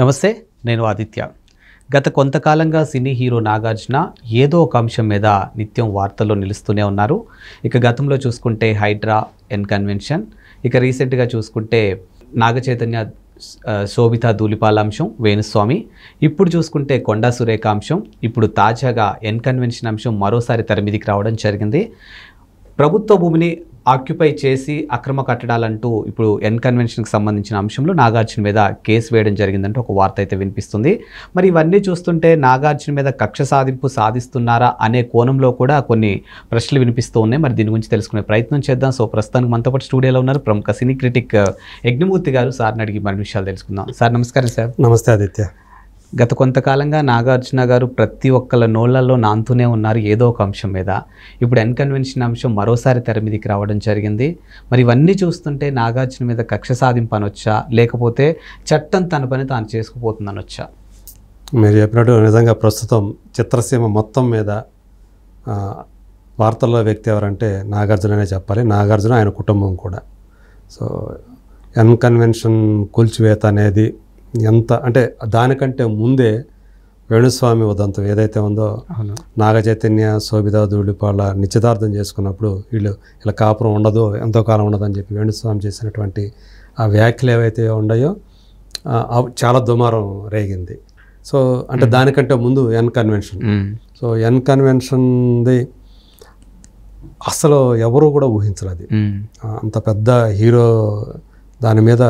నమస్తే నేను ఆదిత్య గత కొంతకాలంగా సినీ హీరో నాగార్జున ఏదో ఒక అంశం మీద నిత్యం వార్తల్లో నిలుస్తూనే ఉన్నారు ఇక గతంలో చూసుకుంటే హైడ్రా ఎన్ కన్వెన్షన్ ఇక రీసెంట్గా చూసుకుంటే నాగచైతన్య శోభిత ధూళిపాల అంశం వేణుస్వామి ఇప్పుడు చూసుకుంటే కొండా సురేఖ అంశం ఇప్పుడు తాజాగా ఎన్ కన్వెన్షన్ అంశం మరోసారి తెరమీదికి రావడం జరిగింది ప్రభుత్వ భూమిని ఆక్యుపై చేసి అక్రమ కట్టడాలంటూ ఇప్పుడు ఎన్ కన్వెన్షన్కి సంబంధించిన అంశంలో నాగార్జున మీద కేసు వేయడం జరిగిందంటే ఒక వార్త అయితే వినిపిస్తుంది మరి ఇవన్నీ చూస్తుంటే నాగార్జున మీద కక్ష సాధింపు సాధిస్తున్నారా అనే కోణంలో కూడా కొన్ని ప్రశ్నలు వినిపిస్తూ ఉన్నాయి మరి దీని గురించి తెలుసుకునే ప్రయత్నం చేద్దాం సో ప్రస్తుతానికి మనతో పాటు స్టూడియోలో ఉన్నారు ప్రముఖ సినీ క్రిటిక్ యజ్ఞమూర్తి గారు సార్ని అడిగి మరి విషయాలు తెలుసుకుందాం సార్ నమస్కారం సార్ నమస్తే ఆదిత్య గత కొంతకాలంగా నాగార్జున గారు ప్రతి ఒక్కళ్ళ నోళ్లలో నాంతూనే ఉన్నారు ఏదో ఒక అంశం మీద ఇప్పుడు అన్కన్వెన్షన్ అంశం మరోసారి తెర మీదకి రావడం జరిగింది మరి ఇవన్నీ చూస్తుంటే నాగార్జున మీద కక్ష సాధింపు అనొచ్చా లేకపోతే చట్టం తన పని తాను చేసుకుపోతుంది అనొచ్చా మీరు చెప్పినట్టు నిజంగా ప్రస్తుతం చిత్రసీమ మొత్తం మీద వార్తల్లో వ్యక్తి ఎవరంటే నాగార్జుననే చెప్పాలి నాగార్జున ఆయన కుటుంబం కూడా సో అన్కన్వెన్షన్ కూల్చివేత అనేది ఎంత అంటే దానికంటే ముందే వేణుస్వామి ఉదంతం ఏదైతే ఉందో నాగచైతన్య చైతన్య శోభిత ధూళిపాళ్ళ నిశ్చితార్థం చేసుకున్నప్పుడు వీళ్ళు ఇలా కాపురం ఉండదు ఎంతో కాలం ఉండదు అని చెప్పి వేణుస్వామి చేసినటువంటి ఆ వ్యాఖ్యలు ఏవైతే ఉన్నాయో చాలా దుమారం రేగింది సో అంటే దానికంటే ముందు ఎన్ కన్వెన్షన్ సో ఎన్ కన్వెన్షన్ది అసలు ఎవరు కూడా ఊహించలేదు అంత పెద్ద హీరో దాని మీద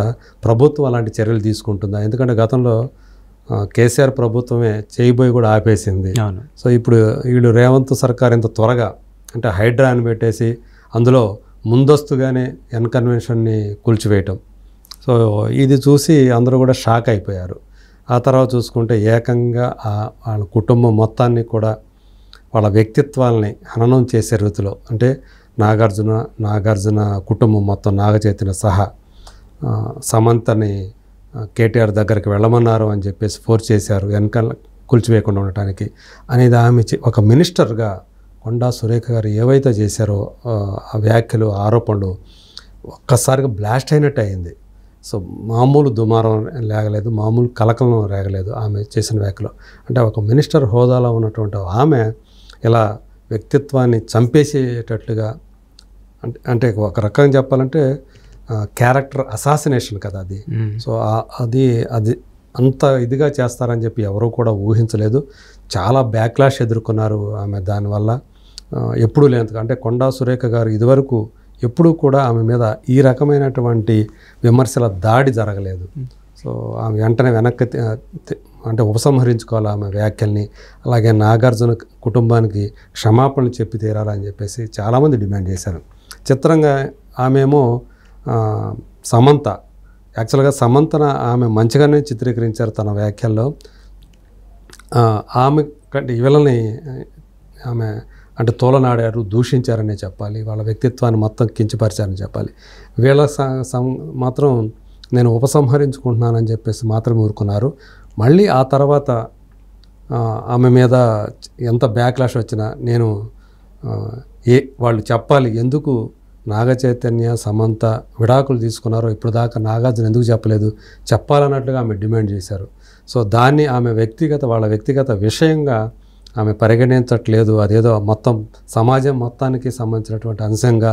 ప్రభుత్వం అలాంటి చర్యలు తీసుకుంటుందా ఎందుకంటే గతంలో కేసీఆర్ ప్రభుత్వమే చేయబోయి కూడా ఆపేసింది సో ఇప్పుడు వీళ్ళు రేవంత్ సర్కార్ ఇంత త్వరగా అంటే హైడ్రా అని పెట్టేసి అందులో ముందస్తుగానే ఎన్కన్వెన్షన్ని కూల్చివేయటం సో ఇది చూసి అందరూ కూడా షాక్ అయిపోయారు ఆ తర్వాత చూసుకుంటే ఏకంగా వాళ్ళ కుటుంబం మొత్తాన్ని కూడా వాళ్ళ వ్యక్తిత్వాల్ని హననం చేసే రీతిలో అంటే నాగార్జున నాగార్జున కుటుంబం మొత్తం నాగచైతన్య సహా సమంతని కేటీఆర్ దగ్గరికి వెళ్ళమన్నారు అని చెప్పేసి ఫోర్స్ చేశారు వెనక కూల్చివేయకుండా ఉండటానికి అనేది ఆమె ఒక మినిస్టర్గా కొండా సురేఖ గారు ఏవైతే చేశారో ఆ వ్యాఖ్యలు ఆరోపణలు ఒక్కసారిగా బ్లాస్ట్ అయినట్టు అయింది సో మామూలు దుమారం లేగలేదు మామూలు కలకలం రేగలేదు ఆమె చేసిన వ్యాఖ్యలు అంటే ఒక మినిస్టర్ హోదాలో ఉన్నటువంటి ఆమె ఇలా వ్యక్తిత్వాన్ని చంపేసేటట్లుగా అంటే అంటే ఒక రకంగా చెప్పాలంటే క్యారెక్టర్ అసాసినేషన్ కదా అది సో అది అది అంత ఇదిగా చేస్తారని చెప్పి ఎవరూ కూడా ఊహించలేదు చాలా బ్యాక్లాష్ ఎదుర్కొన్నారు ఆమె దానివల్ల ఎప్పుడూ లేదు అంటే కొండా సురేఖ గారు ఇదివరకు ఎప్పుడూ కూడా ఆమె మీద ఈ రకమైనటువంటి విమర్శల దాడి జరగలేదు సో ఆమె వెంటనే వెనక్కి అంటే ఉపసంహరించుకోవాలి ఆమె వ్యాఖ్యల్ని అలాగే నాగార్జున కుటుంబానికి క్షమాపణలు చెప్పి తీరాలని చెప్పేసి చాలామంది డిమాండ్ చేశారు చిత్రంగా ఆమెమో సమంత యాక్చువల్గా సమంతన ఆమె మంచిగానే చిత్రీకరించారు తన వ్యాఖ్యల్లో ఆమె కంటే వీళ్ళని ఆమె అంటే తోలనాడారు దూషించారనే చెప్పాలి వాళ్ళ వ్యక్తిత్వాన్ని మొత్తం కించపరిచారని చెప్పాలి వీళ్ళ మాత్రం నేను ఉపసంహరించుకుంటున్నానని చెప్పేసి మాత్రమే ఊరుకున్నారు మళ్ళీ ఆ తర్వాత ఆమె మీద ఎంత బ్యాక్లాష్ వచ్చినా నేను ఏ వాళ్ళు చెప్పాలి ఎందుకు నాగ చైతన్య సమంత విడాకులు తీసుకున్నారో ఇప్పుడు దాకా నాగార్జున ఎందుకు చెప్పలేదు చెప్పాలన్నట్లుగా ఆమె డిమాండ్ చేశారు సో దాన్ని ఆమె వ్యక్తిగత వాళ్ళ వ్యక్తిగత విషయంగా ఆమె పరిగణించట్లేదు అదేదో మొత్తం సమాజం మొత్తానికి సంబంధించినటువంటి అంశంగా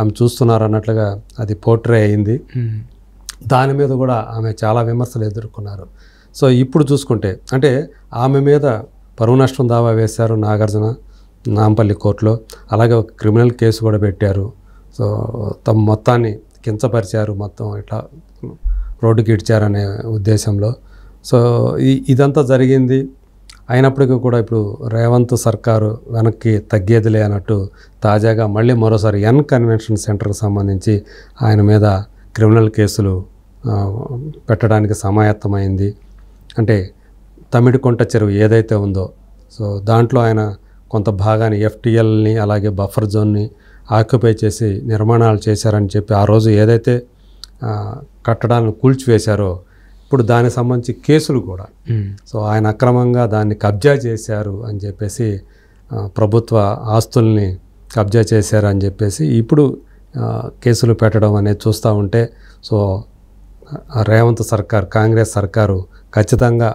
ఆమె చూస్తున్నారు అన్నట్లుగా అది పోర్ట్రే అయింది hmm. దాని మీద కూడా ఆమె చాలా విమర్శలు ఎదుర్కొన్నారు సో ఇప్పుడు చూసుకుంటే అంటే ఆమె మీద పరువు నష్టం దావా వేశారు నాగార్జున నాంపల్లి కోర్టులో అలాగే ఒక క్రిమినల్ కేసు కూడా పెట్టారు సో తమ మొత్తాన్ని కించపరిచారు మొత్తం ఇట్లా రోడ్డుకి ఇడ్చారనే ఉద్దేశంలో సో ఇదంతా జరిగింది అయినప్పటికీ కూడా ఇప్పుడు రేవంత్ సర్కారు వెనక్కి తగ్గేదిలే అన్నట్టు తాజాగా మళ్ళీ మరోసారి ఎన్ కన్వెన్షన్ సెంటర్కి సంబంధించి ఆయన మీద క్రిమినల్ కేసులు పెట్టడానికి సమాయత్తమైంది అంటే తమిడికొంట చెరువు ఏదైతే ఉందో సో దాంట్లో ఆయన కొంత భాగాన్ని ఎఫ్టీఎల్ని అలాగే బఫర్ జోన్ని ఆక్యుపై చేసి నిర్మాణాలు చేశారని చెప్పి ఆ రోజు ఏదైతే కట్టడాలను కూల్చివేశారో ఇప్పుడు దానికి సంబంధించి కేసులు కూడా సో ఆయన అక్రమంగా దాన్ని కబ్జా చేశారు అని చెప్పేసి ప్రభుత్వ ఆస్తుల్ని కబ్జా చేశారు అని చెప్పేసి ఇప్పుడు కేసులు పెట్టడం అనేది చూస్తూ ఉంటే సో రేవంత్ సర్కార్ కాంగ్రెస్ సర్కారు ఖచ్చితంగా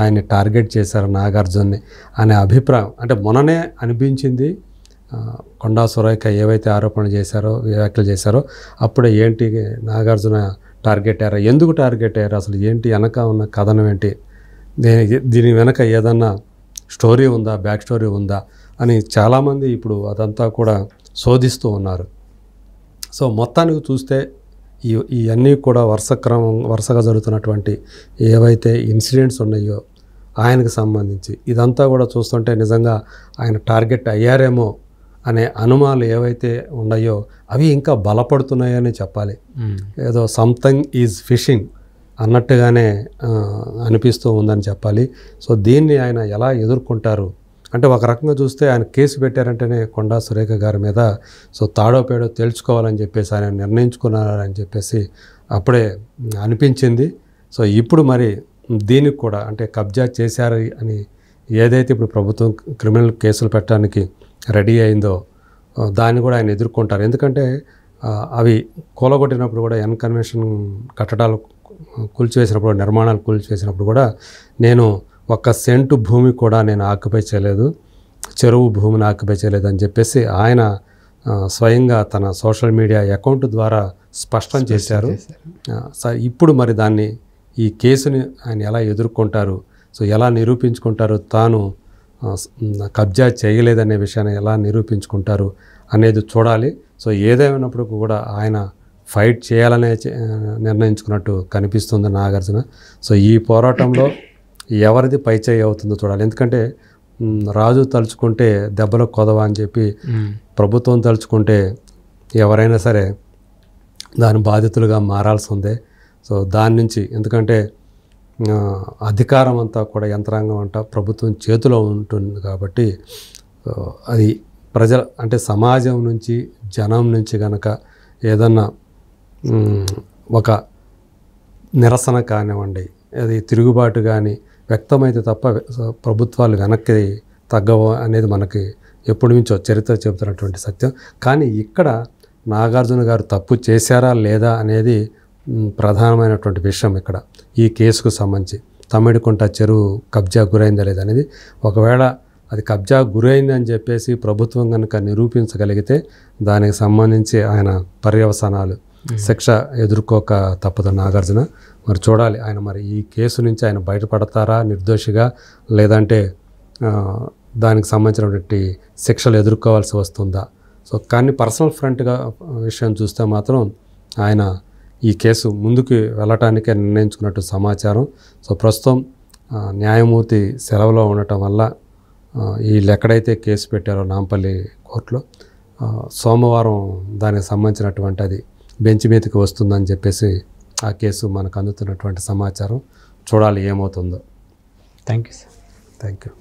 ఆయన్ని టార్గెట్ చేశారు నాగార్జున్ని అనే అభిప్రాయం అంటే మొన్ననే అనిపించింది కొండా సురేఖ ఏవైతే ఆరోపణలు చేశారో వ్యాఖ్యలు చేశారో అప్పుడే ఏంటి నాగార్జున టార్గెట్ అయ్యారా ఎందుకు టార్గెట్ అయ్యారు అసలు ఏంటి వెనక ఉన్న కథనం ఏంటి దీని వెనక ఏదన్నా స్టోరీ ఉందా బ్యాక్ స్టోరీ ఉందా అని చాలామంది ఇప్పుడు అదంతా కూడా శోధిస్తూ ఉన్నారు సో మొత్తానికి చూస్తే ఈ ఇవన్నీ కూడా వరుస క్రమం వరుసగా జరుగుతున్నటువంటి ఏవైతే ఇన్సిడెంట్స్ ఉన్నాయో ఆయనకు సంబంధించి ఇదంతా కూడా చూస్తుంటే నిజంగా ఆయన టార్గెట్ అయ్యారేమో అనే అనుమానాలు ఏవైతే ఉన్నాయో అవి ఇంకా బలపడుతున్నాయని చెప్పాలి ఏదో సంథింగ్ ఈజ్ ఫిషింగ్ అన్నట్టుగానే అనిపిస్తూ ఉందని చెప్పాలి సో దీన్ని ఆయన ఎలా ఎదుర్కొంటారు అంటే ఒక రకంగా చూస్తే ఆయన కేసు పెట్టారంటేనే కొండా సురేఖ గారి మీద సో తాడోపేడో తేల్చుకోవాలని చెప్పేసి ఆయన నిర్ణయించుకున్నారని చెప్పేసి అప్పుడే అనిపించింది సో ఇప్పుడు మరి దీనికి కూడా అంటే కబ్జా చేశారు అని ఏదైతే ఇప్పుడు ప్రభుత్వం క్రిమినల్ కేసులు పెట్టడానికి రెడీ అయిందో దాన్ని కూడా ఆయన ఎదుర్కొంటారు ఎందుకంటే అవి కూలగొట్టినప్పుడు కూడా అన్కన్వెన్షన్ కట్టడాలు కూల్చివేసినప్పుడు నిర్మాణాలు కూల్చివేసినప్పుడు కూడా నేను ఒక్క సెంటు భూమి కూడా నేను ఆక్యుపై చేయలేదు చెరువు భూమిని ఆక్యుపై చేయలేదు అని చెప్పేసి ఆయన స్వయంగా తన సోషల్ మీడియా అకౌంట్ ద్వారా స్పష్టం చేశారు ఇప్పుడు మరి దాన్ని ఈ కేసుని ఆయన ఎలా ఎదుర్కొంటారు సో ఎలా నిరూపించుకుంటారు తాను కబ్జా చేయలేదనే విషయాన్ని ఎలా నిరూపించుకుంటారు అనేది చూడాలి సో ఏదేమైనప్పుడు కూడా ఆయన ఫైట్ చేయాలనే నిర్ణయించుకున్నట్టు కనిపిస్తుంది నాగార్జున సో ఈ పోరాటంలో ఎవరిది పైచేయి అవుతుందో చూడాలి ఎందుకంటే రాజు తలుచుకుంటే దెబ్బలు కొదవా అని చెప్పి ప్రభుత్వం తలుచుకుంటే ఎవరైనా సరే దాని బాధితులుగా మారాల్సి ఉంది సో దాని నుంచి ఎందుకంటే అధికారం అంతా కూడా యంత్రాంగం అంతా ప్రభుత్వం చేతిలో ఉంటుంది కాబట్టి అది ప్రజల అంటే సమాజం నుంచి జనం నుంచి కనుక ఏదన్నా ఒక నిరసన కానివ్వండి అది తిరుగుబాటు కానీ వ్యక్తమైతే తప్ప ప్రభుత్వాలు వెనక్కి తగ్గవు అనేది మనకి ఎప్పటి నుంచో చరిత్ర చెబుతున్నటువంటి సత్యం కానీ ఇక్కడ నాగార్జున గారు తప్పు చేశారా లేదా అనేది ప్రధానమైనటువంటి విషయం ఇక్కడ ఈ కేసుకు సంబంధించి తమిడికుంట చెరువు కబ్జా గురైందా లేదా అనేది ఒకవేళ అది కబ్జా గురైందని చెప్పేసి ప్రభుత్వం కనుక నిరూపించగలిగితే దానికి సంబంధించి ఆయన పర్యవసనాలు శిక్ష ఎదుర్కోక తప్పదు నాగార్జున మరి చూడాలి ఆయన మరి ఈ కేసు నుంచి ఆయన బయటపడతారా నిర్దోషిగా లేదంటే దానికి సంబంధించినటువంటి శిక్షలు ఎదుర్కోవాల్సి వస్తుందా సో కానీ పర్సనల్ ఫ్రంట్గా విషయం చూస్తే మాత్రం ఆయన ఈ కేసు ముందుకు వెళ్ళటానికే నిర్ణయించుకున్నట్టు సమాచారం సో ప్రస్తుతం న్యాయమూర్తి సెలవులో ఉండటం వల్ల వీళ్ళు ఎక్కడైతే కేసు పెట్టారో నాంపల్లి కోర్టులో సోమవారం దానికి సంబంధించినటువంటి అది బెంచ్ మీదకి వస్తుందని చెప్పేసి ఆ కేసు మనకు అందుతున్నటువంటి సమాచారం చూడాలి ఏమవుతుందో thank you sir thank you